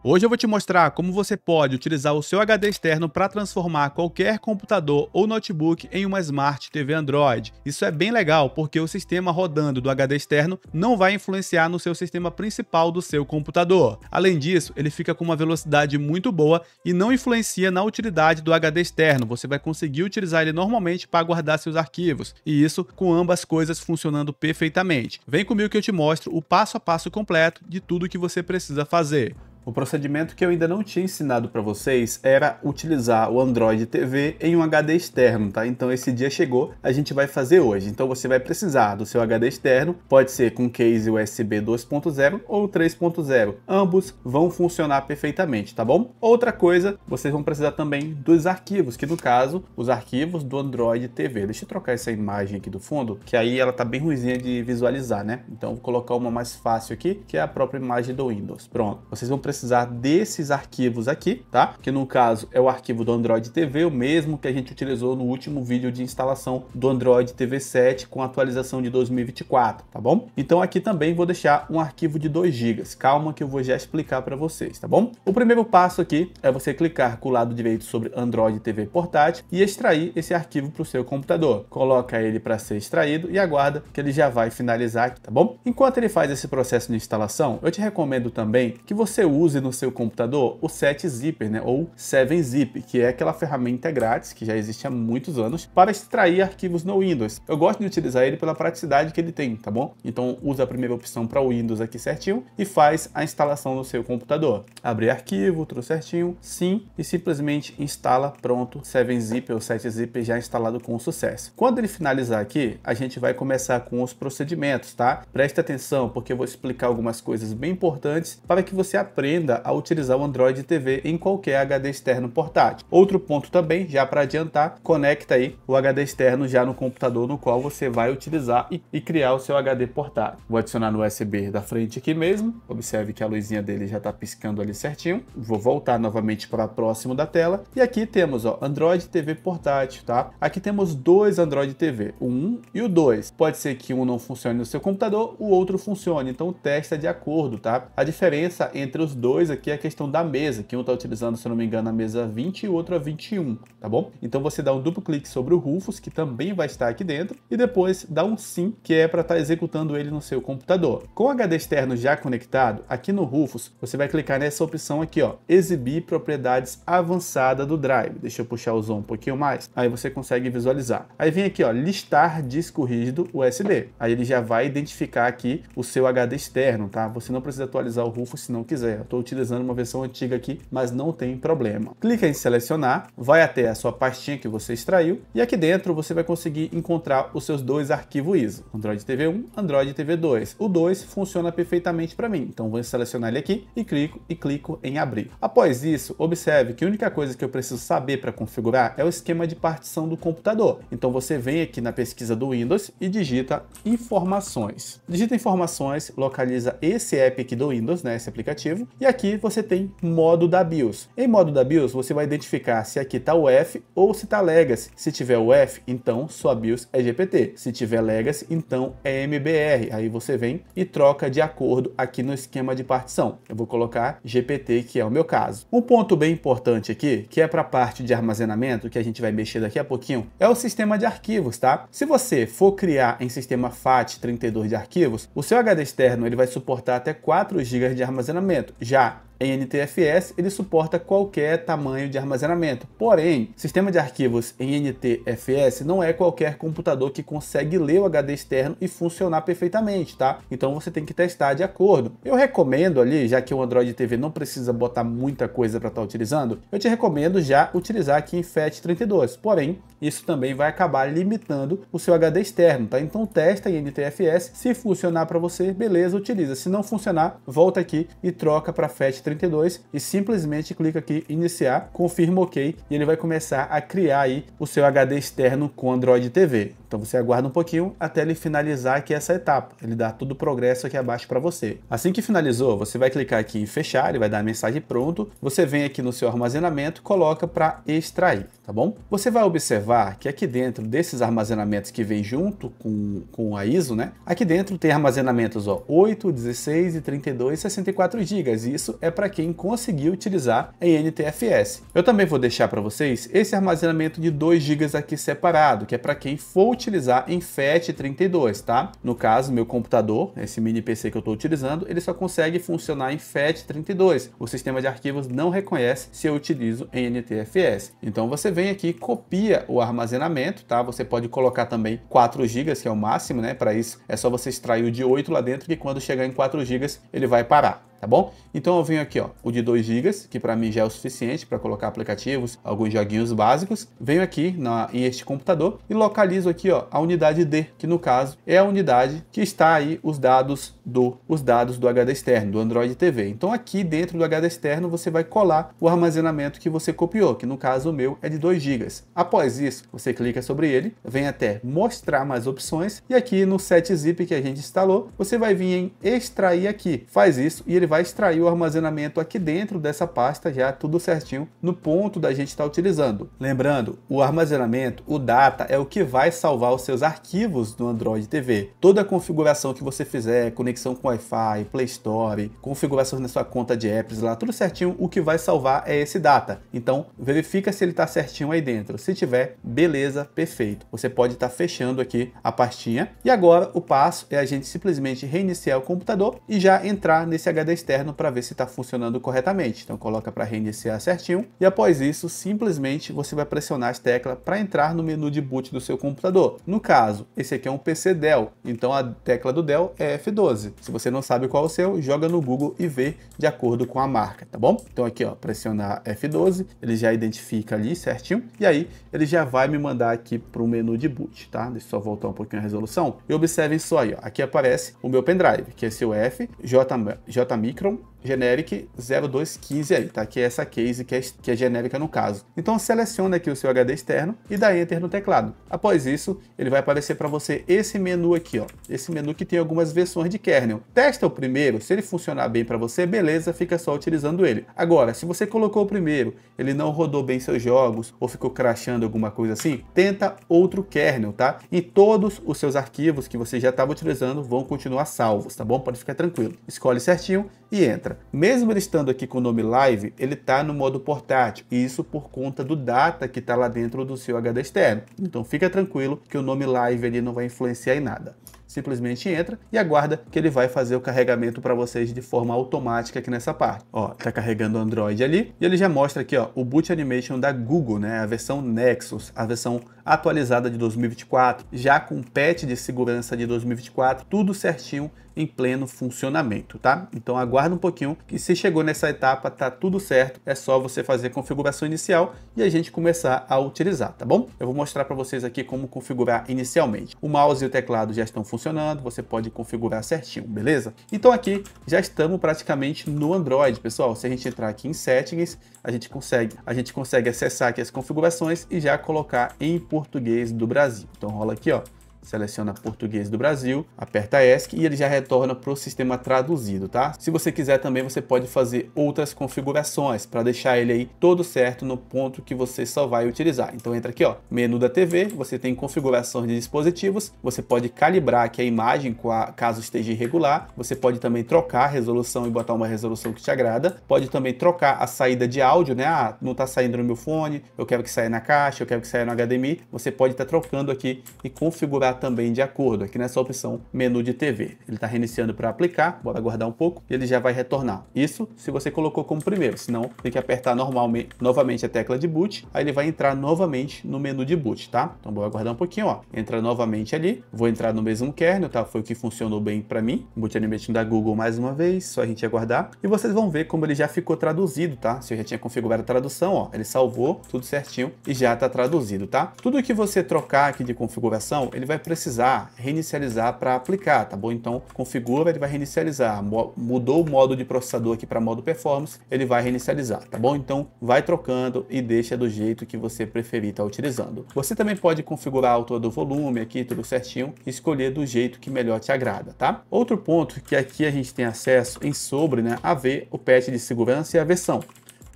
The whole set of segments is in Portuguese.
Hoje eu vou te mostrar como você pode utilizar o seu HD externo para transformar qualquer computador ou notebook em uma Smart TV Android. Isso é bem legal porque o sistema rodando do HD externo não vai influenciar no seu sistema principal do seu computador. Além disso, ele fica com uma velocidade muito boa e não influencia na utilidade do HD externo. Você vai conseguir utilizar ele normalmente para guardar seus arquivos e isso com ambas coisas funcionando perfeitamente. Vem comigo que eu te mostro o passo a passo completo de tudo que você precisa fazer. O procedimento que eu ainda não tinha ensinado para vocês era utilizar o Android TV em um HD externo, tá? Então esse dia chegou, a gente vai fazer hoje. Então você vai precisar do seu HD externo, pode ser com case USB 2.0 ou 3.0. Ambos vão funcionar perfeitamente, tá bom? Outra coisa, vocês vão precisar também dos arquivos, que no caso, os arquivos do Android TV. Deixa eu trocar essa imagem aqui do fundo, que aí ela tá bem ruimzinha de visualizar, né? Então vou colocar uma mais fácil aqui, que é a própria imagem do Windows. Pronto. Vocês vão precisar precisar desses arquivos aqui, tá? Que no caso é o arquivo do Android TV, o mesmo que a gente utilizou no último vídeo de instalação do Android TV 7 com atualização de 2024, tá bom? Então aqui também vou deixar um arquivo de 2 GB. Calma que eu vou já explicar para vocês, tá bom? O primeiro passo aqui é você clicar com o lado direito sobre Android TV portátil e extrair esse arquivo para o seu computador. Coloca ele para ser extraído e aguarda que ele já vai finalizar aqui, tá bom? Enquanto ele faz esse processo de instalação, eu te recomendo também que você use use no seu computador o 7-Zipper, né, ou 7-Zip, que é aquela ferramenta grátis que já existe há muitos anos para extrair arquivos no Windows. Eu gosto de utilizar ele pela praticidade que ele tem, tá bom? Então usa a primeira opção para o Windows aqui certinho e faz a instalação no seu computador. Abrir arquivo, tudo certinho, sim, e simplesmente instala, pronto, 7-Zip ou 7-Zip já instalado com sucesso. Quando ele finalizar aqui, a gente vai começar com os procedimentos, tá? Presta atenção, porque eu vou explicar algumas coisas bem importantes para que você aprenda aprenda a utilizar o Android TV em qualquer HD externo portátil. Outro ponto também, já para adiantar, conecta aí o HD externo já no computador no qual você vai utilizar e, e criar o seu HD portátil. Vou adicionar no USB da frente aqui mesmo, observe que a luzinha dele já está piscando ali certinho. Vou voltar novamente para próximo da tela e aqui temos ó, Android TV portátil, tá? Aqui temos dois Android TV, o 1 e o 2. Pode ser que um não funcione no seu computador, o outro funcione, então testa de acordo, tá? A diferença entre os dois aqui é a questão da mesa, que um está utilizando, se não me engano, a mesa 20 e o outro a 21, tá bom? Então você dá um duplo clique sobre o Rufus, que também vai estar aqui dentro, e depois dá um sim, que é para estar tá executando ele no seu computador. Com o HD externo já conectado, aqui no Rufus, você vai clicar nessa opção aqui, ó, exibir propriedades avançada do drive. Deixa eu puxar o zoom um pouquinho mais, aí você consegue visualizar. Aí vem aqui, ó, listar disco rígido USB. Aí ele já vai identificar aqui o seu HD externo, tá? Você não precisa atualizar o Rufus se não quiser estou utilizando uma versão antiga aqui, mas não tem problema. Clica em selecionar, vai até a sua pastinha que você extraiu e aqui dentro você vai conseguir encontrar os seus dois arquivos ISO, Android TV 1, Android TV 2. O 2 funciona perfeitamente para mim, então vou selecionar ele aqui e clico e clico em abrir. Após isso, observe que a única coisa que eu preciso saber para configurar é o esquema de partição do computador. Então você vem aqui na pesquisa do Windows e digita informações. Digita informações, localiza esse app aqui do Windows, né, esse aplicativo, e aqui você tem modo da BIOS. Em modo da BIOS, você vai identificar se aqui está o F ou se está Legacy. Se tiver o F, então sua BIOS é GPT. Se tiver Legacy, então é MBR. Aí você vem e troca de acordo aqui no esquema de partição. Eu vou colocar GPT, que é o meu caso. Um ponto bem importante aqui, que é para a parte de armazenamento, que a gente vai mexer daqui a pouquinho, é o sistema de arquivos, tá? Se você for criar em sistema FAT32 de arquivos, o seu HD externo ele vai suportar até 4 GB de armazenamento já em NTFS ele suporta qualquer tamanho de armazenamento. Porém, sistema de arquivos em NTFS não é qualquer computador que consegue ler o HD externo e funcionar perfeitamente, tá? Então você tem que testar de acordo. Eu recomendo ali, já que o Android TV não precisa botar muita coisa para estar tá utilizando, eu te recomendo já utilizar aqui em FAT32. Porém, isso também vai acabar limitando o seu HD externo, tá? Então testa em NTFS, se funcionar para você, beleza, utiliza. Se não funcionar, volta aqui e troca para FAT32. 32 e simplesmente clica aqui iniciar, confirma OK e ele vai começar a criar aí o seu HD externo com Android TV. Então você aguarda um pouquinho até ele finalizar aqui essa etapa. Ele dá todo o progresso aqui abaixo para você. Assim que finalizou, você vai clicar aqui em fechar, ele vai dar a mensagem pronto. Você vem aqui no seu armazenamento, coloca para extrair, tá bom? Você vai observar que aqui dentro desses armazenamentos que vem junto com, com a ISO, né? Aqui dentro tem armazenamentos ó, 8, 16 e 32, 64 GB. Isso é para quem conseguir utilizar em NTFS. Eu também vou deixar para vocês esse armazenamento de 2 GB aqui separado, que é para quem for utilizar em FAT32, tá? No caso, meu computador, esse mini PC que eu estou utilizando, ele só consegue funcionar em FAT32. O sistema de arquivos não reconhece se eu utilizo em NTFS. Então você vem aqui, copia o armazenamento, tá? Você pode colocar também 4 GB, que é o máximo, né? Para isso é só você extrair o de 8 lá dentro, que quando chegar em 4 GB ele vai parar tá bom? Então eu venho aqui, ó, o de 2 GB, que para mim já é o suficiente para colocar aplicativos, alguns joguinhos básicos. Venho aqui na em este computador e localizo aqui, ó, a unidade D, que no caso é a unidade que está aí os dados do os dados do HD externo, do Android TV. Então aqui dentro do HD externo você vai colar o armazenamento que você copiou, que no caso o meu é de 2 GB. Após isso, você clica sobre ele, vem até mostrar mais opções e aqui no set zip que a gente instalou, você vai vir em extrair aqui. Faz isso e ele vai extrair o armazenamento aqui dentro dessa pasta já tudo certinho no ponto da gente estar tá utilizando. Lembrando, o armazenamento, o data é o que vai salvar os seus arquivos do Android TV. Toda a configuração que você fizer, conexão com Wi-Fi, Play Store, configurações na sua conta de apps lá, tudo certinho, o que vai salvar é esse data. Então, verifica se ele está certinho aí dentro. Se tiver, beleza, perfeito. Você pode estar tá fechando aqui a pastinha. E agora o passo é a gente simplesmente reiniciar o computador e já entrar nesse HD externo para ver se está funcionando corretamente. Então coloca para reiniciar certinho e após isso, simplesmente você vai pressionar as teclas para entrar no menu de boot do seu computador. No caso, esse aqui é um PC Dell, então a tecla do Dell é F12. Se você não sabe qual é o seu, joga no Google e vê de acordo com a marca, tá bom? Então aqui, ó, pressionar F12, ele já identifica ali certinho e aí ele já vai me mandar aqui para o menu de boot, tá? Deixa eu só voltar um pouquinho a resolução. E observem só aí, ó, aqui aparece o meu pendrive, que é seu F, J, J Omicron generic 0215 aí, tá? Que é essa case que é, que é genérica no caso. Então seleciona aqui o seu HD externo e dá Enter no teclado. Após isso, ele vai aparecer para você esse menu aqui, ó. Esse menu que tem algumas versões de kernel. Testa o primeiro, se ele funcionar bem para você, beleza, fica só utilizando ele. Agora, se você colocou o primeiro, ele não rodou bem seus jogos ou ficou crashando alguma coisa assim, tenta outro kernel, tá? E todos os seus arquivos que você já estava utilizando vão continuar salvos, tá bom? Pode ficar tranquilo. Escolhe certinho e entra. Mesmo ele estando aqui com o nome Live, ele está no modo portátil, e isso por conta do data que está lá dentro do seu HD externo. Então fica tranquilo que o nome Live ali não vai influenciar em nada simplesmente entra e aguarda que ele vai fazer o carregamento para vocês de forma automática aqui nessa parte. Ó, tá carregando o Android ali e ele já mostra aqui, ó, o boot animation da Google, né, a versão Nexus, a versão atualizada de 2024, já com patch de segurança de 2024, tudo certinho em pleno funcionamento, tá? Então aguarda um pouquinho que se chegou nessa etapa, tá tudo certo, é só você fazer a configuração inicial e a gente começar a utilizar, tá bom? Eu vou mostrar para vocês aqui como configurar inicialmente. O mouse e o teclado já estão funcionando, você pode configurar certinho, beleza? Então aqui já estamos praticamente no Android, pessoal. Se a gente entrar aqui em Settings, a gente consegue, a gente consegue acessar aqui as configurações e já colocar em português do Brasil. Então rola aqui, ó seleciona português do Brasil, aperta ESC e ele já retorna para o sistema traduzido, tá? Se você quiser também, você pode fazer outras configurações para deixar ele aí todo certo no ponto que você só vai utilizar. Então entra aqui, ó, menu da TV, você tem configurações de dispositivos, você pode calibrar aqui a imagem caso esteja irregular, você pode também trocar a resolução e botar uma resolução que te agrada, pode também trocar a saída de áudio, né? Ah, não tá saindo no meu fone, eu quero que saia na caixa, eu quero que saia no HDMI, você pode estar tá trocando aqui e configurar também de acordo, aqui nessa opção menu de TV. Ele está reiniciando para aplicar, bora aguardar um pouco, e ele já vai retornar. Isso se você colocou como primeiro, senão tem que apertar normalmente, novamente a tecla de boot, aí ele vai entrar novamente no menu de boot, tá? Então vou aguardar um pouquinho, ó. Entra novamente ali, vou entrar no mesmo kernel, tá? Foi o que funcionou bem para mim. Boot Animation da Google mais uma vez, só a gente aguardar. E vocês vão ver como ele já ficou traduzido, tá? Se eu já tinha configurado a tradução, ó, ele salvou tudo certinho e já tá traduzido, tá? Tudo que você trocar aqui de configuração, ele vai precisar reinicializar para aplicar, tá bom? Então configura, ele vai reinicializar. Mudou o modo de processador aqui para modo performance, ele vai reinicializar, tá bom? Então vai trocando e deixa do jeito que você preferir estar tá utilizando. Você também pode configurar a altura do volume aqui, tudo certinho, e escolher do jeito que melhor te agrada, tá? Outro ponto que aqui a gente tem acesso em sobre, né, a ver o patch de segurança e a versão.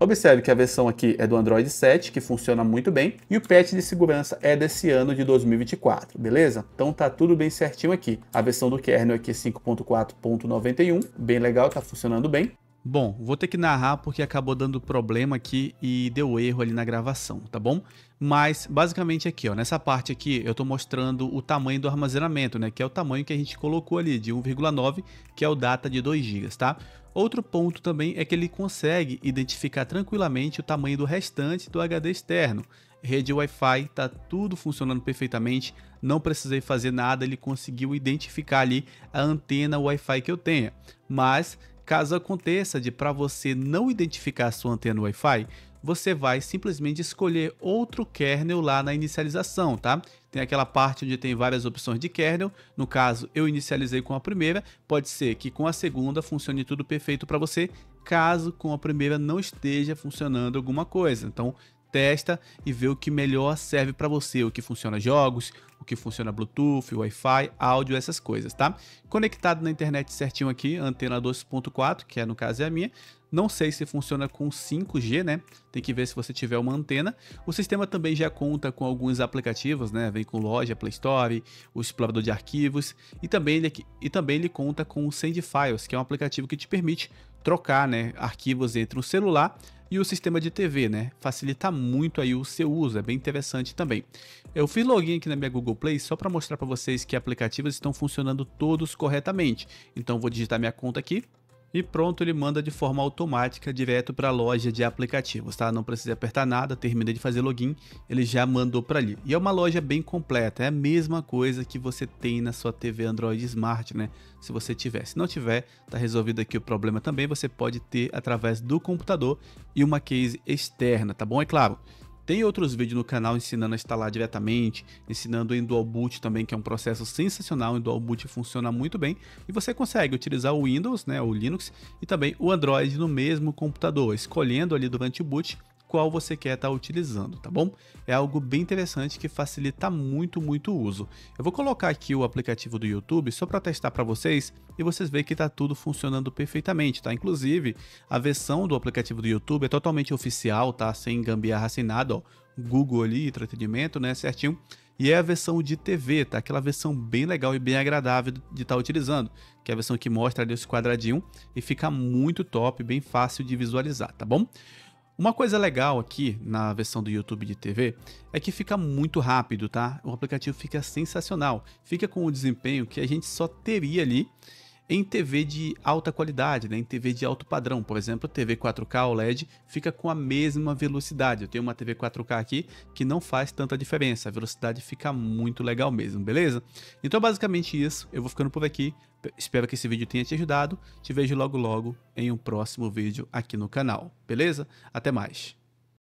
Observe que a versão aqui é do Android 7, que funciona muito bem, e o patch de segurança é desse ano de 2024, beleza? Então tá tudo bem certinho aqui. A versão do kernel aqui é 5.4.91, bem legal, tá funcionando bem. Bom, vou ter que narrar porque acabou dando problema aqui e deu erro ali na gravação, tá bom? Mas basicamente aqui, ó, nessa parte aqui, eu estou mostrando o tamanho do armazenamento, né, que é o tamanho que a gente colocou ali de 1,9, que é o data de 2 GB, tá? Outro ponto também é que ele consegue identificar tranquilamente o tamanho do restante do HD externo. Rede Wi-Fi, tá tudo funcionando perfeitamente, não precisei fazer nada, ele conseguiu identificar ali a antena Wi-Fi que eu tenha. Mas caso aconteça de para você não identificar a sua antena Wi-Fi, você vai simplesmente escolher outro kernel lá na inicialização, tá? Tem aquela parte onde tem várias opções de kernel, no caso eu inicializei com a primeira, pode ser que com a segunda funcione tudo perfeito para você, caso com a primeira não esteja funcionando alguma coisa. Então testa e vê o que melhor serve para você, o que funciona jogos, que funciona Bluetooth, Wi-Fi, áudio, essas coisas, tá? Conectado na internet certinho aqui, antena 2.4, que é no caso é a minha. Não sei se funciona com 5G, né? Tem que ver se você tiver uma antena. O sistema também já conta com alguns aplicativos, né? Vem com loja, Play Store, o explorador de arquivos e também ele, e também ele conta com o Send Files, que é um aplicativo que te permite trocar né, arquivos entre o celular e o sistema de TV, né? Facilita muito aí o seu uso, é bem interessante também. Eu fiz login aqui na minha Google Play só para mostrar para vocês que aplicativos estão funcionando todos corretamente. Então vou digitar minha conta aqui, e pronto, ele manda de forma automática direto para a loja de aplicativos, tá? Não precisa apertar nada, termina de fazer login, ele já mandou para ali. E é uma loja bem completa, é a mesma coisa que você tem na sua TV Android Smart, né? Se você tiver. Se não tiver, tá resolvido aqui o problema também, você pode ter através do computador e uma case externa, tá bom? É claro, tem outros vídeos no canal ensinando a instalar diretamente, ensinando em dual boot também, que é um processo sensacional, em dual boot funciona muito bem, e você consegue utilizar o Windows, né, o Linux e também o Android no mesmo computador, escolhendo ali durante o boot qual você quer estar tá utilizando, tá bom? É algo bem interessante que facilita muito, muito o uso. Eu vou colocar aqui o aplicativo do YouTube só para testar para vocês e vocês veem que está tudo funcionando perfeitamente, tá? Inclusive, a versão do aplicativo do YouTube é totalmente oficial, tá? Sem gambiarra, sem nada, ó. Google ali, entretenimento, né? Certinho e é a versão de TV, tá? Aquela versão bem legal e bem agradável de estar tá utilizando, que é a versão que mostra ali esse quadradinho e fica muito top, bem fácil de visualizar, tá bom? Uma coisa legal aqui na versão do YouTube de TV é que fica muito rápido, tá? O aplicativo fica sensacional, fica com o desempenho que a gente só teria ali em TV de alta qualidade, né? em TV de alto padrão. Por exemplo, TV 4K OLED fica com a mesma velocidade. Eu tenho uma TV 4K aqui que não faz tanta diferença, a velocidade fica muito legal mesmo, beleza? Então basicamente isso, eu vou ficando por aqui. Espero que esse vídeo tenha te ajudado. Te vejo logo logo em um próximo vídeo aqui no canal, beleza? Até mais!